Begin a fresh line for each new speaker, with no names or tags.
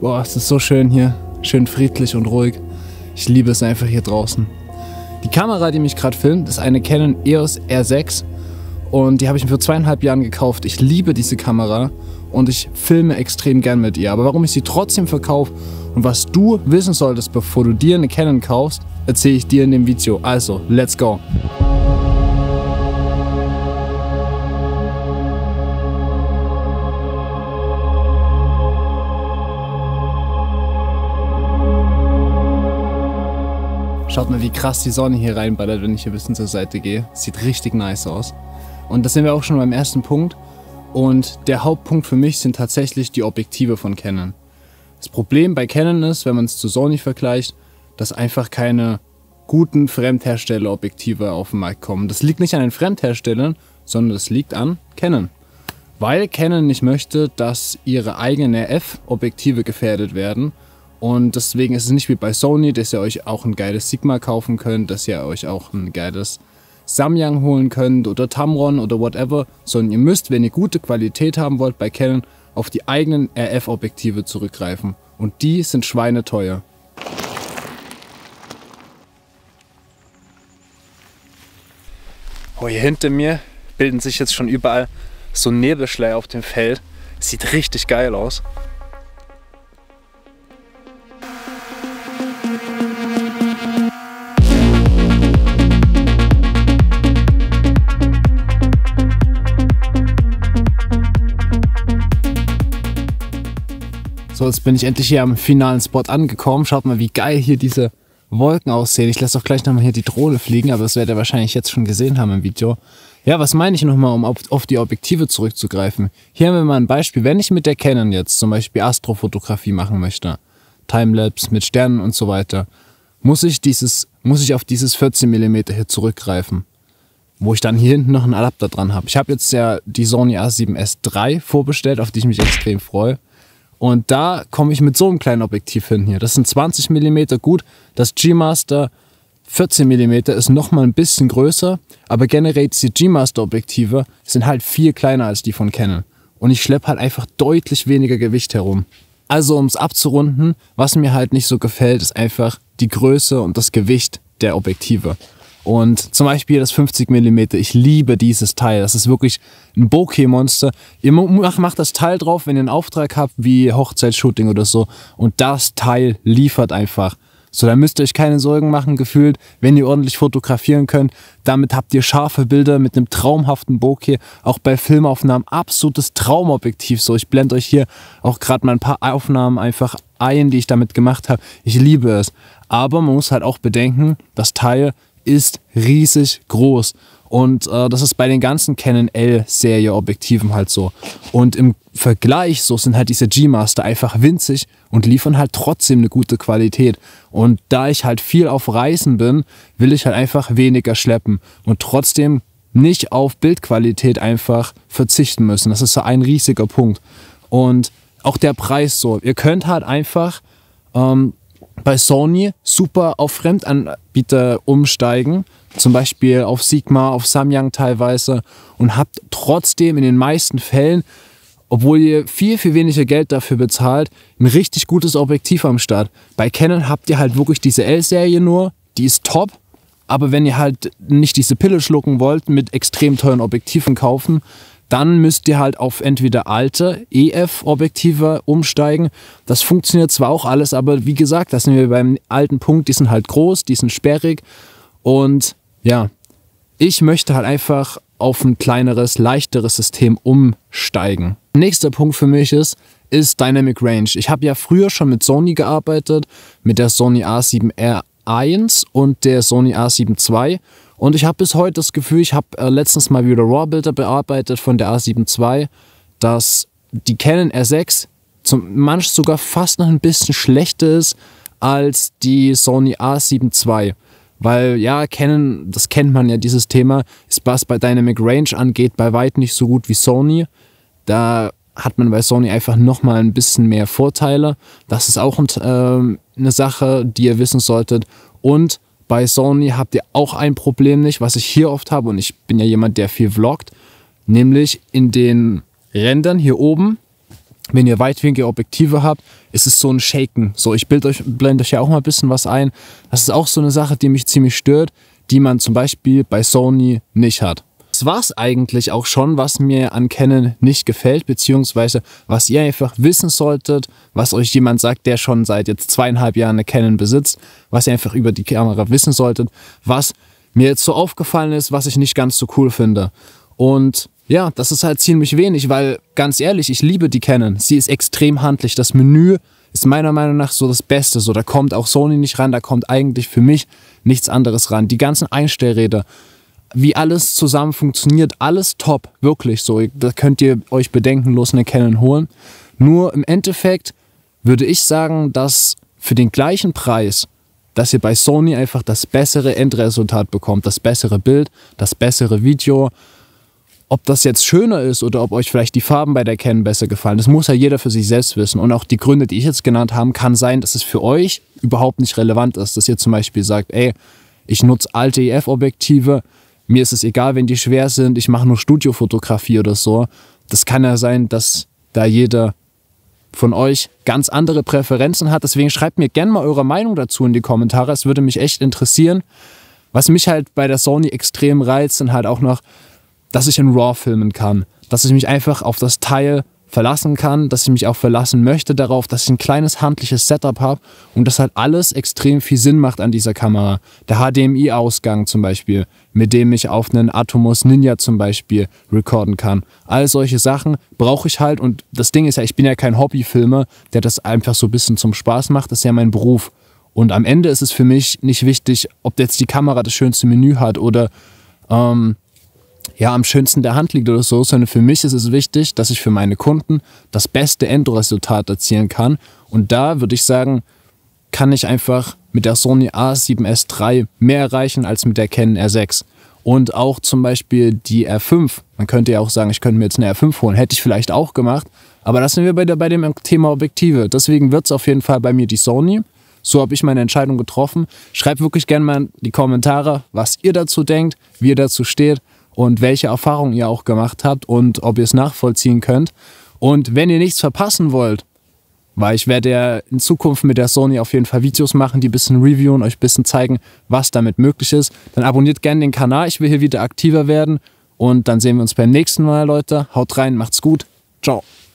Boah, es ist so schön hier. Schön friedlich und ruhig. Ich liebe es einfach hier draußen. Die Kamera, die mich gerade filmt, ist eine Canon EOS R6 und die habe ich mir vor zweieinhalb Jahren gekauft. Ich liebe diese Kamera und ich filme extrem gern mit ihr. Aber warum ich sie trotzdem verkaufe und was du wissen solltest, bevor du dir eine Canon kaufst, erzähle ich dir in dem Video. Also, let's go! Schaut mal, wie krass die Sonne hier reinballert, wenn ich hier ein bisschen zur Seite gehe. Sieht richtig nice aus. Und da sind wir auch schon beim ersten Punkt. Und der Hauptpunkt für mich sind tatsächlich die Objektive von Canon. Das Problem bei Canon ist, wenn man es zu Sony vergleicht, dass einfach keine guten Fremdhersteller-Objektive auf den Markt kommen. Das liegt nicht an den Fremdherstellern, sondern das liegt an Canon. Weil Canon nicht möchte, dass ihre eigenen RF-Objektive gefährdet werden, und deswegen ist es nicht wie bei Sony, dass ihr euch auch ein geiles Sigma kaufen könnt, dass ihr euch auch ein geiles Samyang holen könnt oder Tamron oder whatever, sondern ihr müsst, wenn ihr gute Qualität haben wollt bei Canon, auf die eigenen RF-Objektive zurückgreifen. Und die sind schweineteuer. Oh, hier hinter mir bilden sich jetzt schon überall so Nebelschleier auf dem Feld. Sieht richtig geil aus. jetzt bin ich endlich hier am finalen Spot angekommen. Schaut mal, wie geil hier diese Wolken aussehen. Ich lasse doch gleich nochmal hier die Drohne fliegen, aber das werdet ihr wahrscheinlich jetzt schon gesehen haben im Video. Ja, was meine ich nochmal, um auf, auf, die Objektive zurückzugreifen? Hier haben wir mal ein Beispiel. Wenn ich mit der Canon jetzt zum Beispiel Astrofotografie machen möchte, Timelapse mit Sternen und so weiter, muss ich, dieses, muss ich auf dieses 14 mm hier zurückgreifen, wo ich dann hier hinten noch einen Adapter dran habe. Ich habe jetzt ja die Sony A7S III vorbestellt, auf die ich mich extrem freue. Und da komme ich mit so einem kleinen Objektiv hin hier. Das sind 20 mm, gut. Das G-Master 14 mm ist nochmal ein bisschen größer, aber generell diese G-Master Objektive sind halt viel kleiner als die von Canon. Und ich schleppe halt einfach deutlich weniger Gewicht herum. Also um es abzurunden, was mir halt nicht so gefällt, ist einfach die Größe und das Gewicht der Objektive. Und zum Beispiel das 50 mm, ich liebe dieses Teil. Das ist wirklich ein Bokeh-Monster. Ihr macht das Teil drauf, wenn ihr einen Auftrag habt, wie Hochzeitsshooting oder so. Und das Teil liefert einfach. So, da müsst ihr euch keine Sorgen machen, gefühlt, wenn ihr ordentlich fotografieren könnt. Damit habt ihr scharfe Bilder mit einem traumhaften Bokeh. Auch bei Filmaufnahmen absolutes Traumobjektiv. So, ich blende euch hier auch gerade mal ein paar Aufnahmen einfach ein, die ich damit gemacht habe. Ich liebe es. Aber man muss halt auch bedenken, das Teil ist riesig groß. Und äh, das ist bei den ganzen Canon L-Serie Objektiven halt so. Und im Vergleich so sind halt diese G-Master einfach winzig und liefern halt trotzdem eine gute Qualität. Und da ich halt viel auf Reisen bin, will ich halt einfach weniger schleppen und trotzdem nicht auf Bildqualität einfach verzichten müssen. Das ist so ein riesiger Punkt. Und auch der Preis so. Ihr könnt halt einfach ähm, bei Sony super auf Fremdanbieter umsteigen, zum Beispiel auf Sigma, auf Samyang teilweise und habt trotzdem in den meisten Fällen, obwohl ihr viel, viel weniger Geld dafür bezahlt, ein richtig gutes Objektiv am Start. Bei Canon habt ihr halt wirklich diese L-Serie nur, die ist top, aber wenn ihr halt nicht diese Pille schlucken wollt mit extrem teuren Objektiven kaufen, dann müsst ihr halt auf entweder alte EF-Objektive umsteigen. Das funktioniert zwar auch alles, aber wie gesagt, das sind wir beim alten Punkt, die sind halt groß, die sind sperrig und ja, ich möchte halt einfach auf ein kleineres, leichteres System umsteigen. Nächster Punkt für mich ist, ist Dynamic Range. Ich habe ja früher schon mit Sony gearbeitet, mit der Sony A7R1 und der Sony A7 II und ich habe bis heute das Gefühl, ich habe äh, letztens mal wieder RAW-Bilder bearbeitet von der A7 II, dass die Canon R6 zum, manch sogar fast noch ein bisschen schlechter ist als die Sony A7 II. Weil ja, Canon, das kennt man ja, dieses Thema, ist was bei Dynamic Range angeht, bei weitem nicht so gut wie Sony. Da hat man bei Sony einfach nochmal ein bisschen mehr Vorteile. Das ist auch ein, äh, eine Sache, die ihr wissen solltet. Und bei Sony habt ihr auch ein Problem nicht, was ich hier oft habe, und ich bin ja jemand, der viel vloggt, nämlich in den Rändern hier oben, wenn ihr Objektive habt, ist es so ein Shaken. So, ich bild euch, blende euch ja auch mal ein bisschen was ein. Das ist auch so eine Sache, die mich ziemlich stört, die man zum Beispiel bei Sony nicht hat das war's eigentlich auch schon, was mir an Canon nicht gefällt, beziehungsweise was ihr einfach wissen solltet, was euch jemand sagt, der schon seit jetzt zweieinhalb Jahren eine Canon besitzt, was ihr einfach über die Kamera wissen solltet, was mir jetzt so aufgefallen ist, was ich nicht ganz so cool finde. Und ja, das ist halt ziemlich wenig, weil ganz ehrlich, ich liebe die Canon. Sie ist extrem handlich. Das Menü ist meiner Meinung nach so das Beste. So, da kommt auch Sony nicht ran, da kommt eigentlich für mich nichts anderes ran. Die ganzen Einstellräder, wie alles zusammen funktioniert, alles top, wirklich so. Da könnt ihr euch bedenkenlos eine Canon holen. Nur im Endeffekt würde ich sagen, dass für den gleichen Preis, dass ihr bei Sony einfach das bessere Endresultat bekommt, das bessere Bild, das bessere Video. Ob das jetzt schöner ist oder ob euch vielleicht die Farben bei der Canon besser gefallen, das muss ja jeder für sich selbst wissen. Und auch die Gründe, die ich jetzt genannt habe, kann sein, dass es für euch überhaupt nicht relevant ist, dass ihr zum Beispiel sagt, ey, ich nutze alte EF-Objektive, mir ist es egal, wenn die schwer sind, ich mache nur Studiofotografie oder so. Das kann ja sein, dass da jeder von euch ganz andere Präferenzen hat. Deswegen schreibt mir gerne mal eure Meinung dazu in die Kommentare. Es würde mich echt interessieren. Was mich halt bei der Sony extrem reizt, sind halt auch noch, dass ich in RAW filmen kann. Dass ich mich einfach auf das Teil verlassen kann, dass ich mich auch verlassen möchte darauf, dass ich ein kleines handliches Setup habe und das halt alles extrem viel Sinn macht an dieser Kamera. Der HDMI-Ausgang zum Beispiel, mit dem ich auf einen Atomos Ninja zum Beispiel recorden kann. All solche Sachen brauche ich halt und das Ding ist ja, ich bin ja kein Hobbyfilmer, der das einfach so ein bisschen zum Spaß macht, das ist ja mein Beruf. Und am Ende ist es für mich nicht wichtig, ob jetzt die Kamera das schönste Menü hat oder ähm, ja am schönsten der Hand liegt oder so, sondern für mich ist es wichtig, dass ich für meine Kunden das beste Endresultat erzielen kann. Und da würde ich sagen, kann ich einfach mit der Sony A7S III mehr erreichen als mit der Canon R6. Und auch zum Beispiel die R5. Man könnte ja auch sagen, ich könnte mir jetzt eine R5 holen. Hätte ich vielleicht auch gemacht. Aber das sind wir bei, der, bei dem Thema Objektive. Deswegen wird es auf jeden Fall bei mir die Sony. So habe ich meine Entscheidung getroffen. Schreibt wirklich gerne mal in die Kommentare, was ihr dazu denkt, wie ihr dazu steht und welche Erfahrungen ihr auch gemacht habt und ob ihr es nachvollziehen könnt. Und wenn ihr nichts verpassen wollt, weil ich werde ja in Zukunft mit der Sony auf jeden Fall Videos machen, die ein bisschen reviewen, euch ein bisschen zeigen, was damit möglich ist, dann abonniert gerne den Kanal. Ich will hier wieder aktiver werden und dann sehen wir uns beim nächsten Mal, Leute. Haut rein, macht's gut. Ciao.